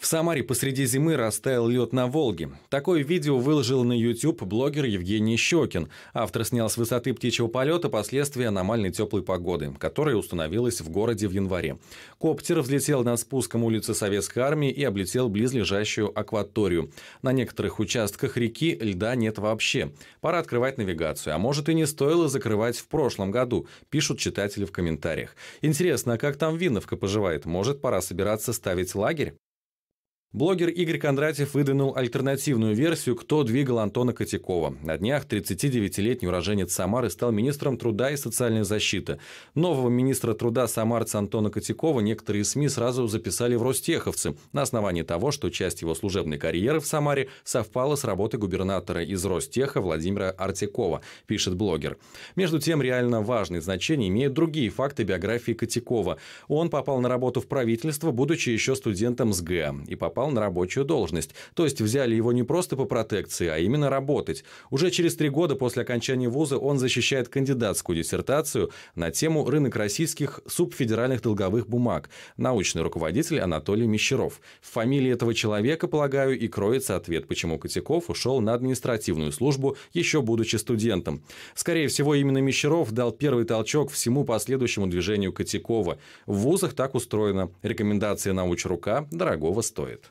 В Самаре посреди зимы растаял лед на Волге. Такое видео выложил на YouTube блогер Евгений Щекин. Автор снял с высоты птичьего полета последствия аномальной теплой погоды, которая установилась в городе в январе. Коптер взлетел над спуском улицы Советской Армии и облетел близлежащую акваторию. На некоторых участках реки льда нет вообще. Пора открывать навигацию, а может и не стоило закрывать в прошлом году, пишут читатели в комментариях. Интересно, а как там виновка поживает? Может, пора собираться ставить лагерь? Блогер Игорь Кондратьев выдвинул альтернативную версию «Кто двигал Антона Котякова». На днях 39-летний уроженец Самары стал министром труда и социальной защиты. Нового министра труда самарца Антона Котякова некоторые СМИ сразу записали в ростеховцы на основании того, что часть его служебной карьеры в Самаре совпала с работой губернатора из Ростеха Владимира Артякова, пишет блогер. Между тем, реально важное значение имеют другие факты биографии Котякова. Он попал на работу в правительство, будучи еще студентом СГ, и попал попал на рабочую должность. То есть взяли его не просто по протекции, а именно работать. Уже через три года после окончания вуза он защищает кандидатскую диссертацию на тему «Рынок российских субфедеральных долговых бумаг». Научный руководитель Анатолий Мещеров. В фамилии этого человека, полагаю, и кроется ответ, почему Котяков ушел на административную службу, еще будучи студентом. Скорее всего, именно Мещеров дал первый толчок всему последующему движению Котякова. В вузах так устроено. рекомендация науч рука дорогого стоит.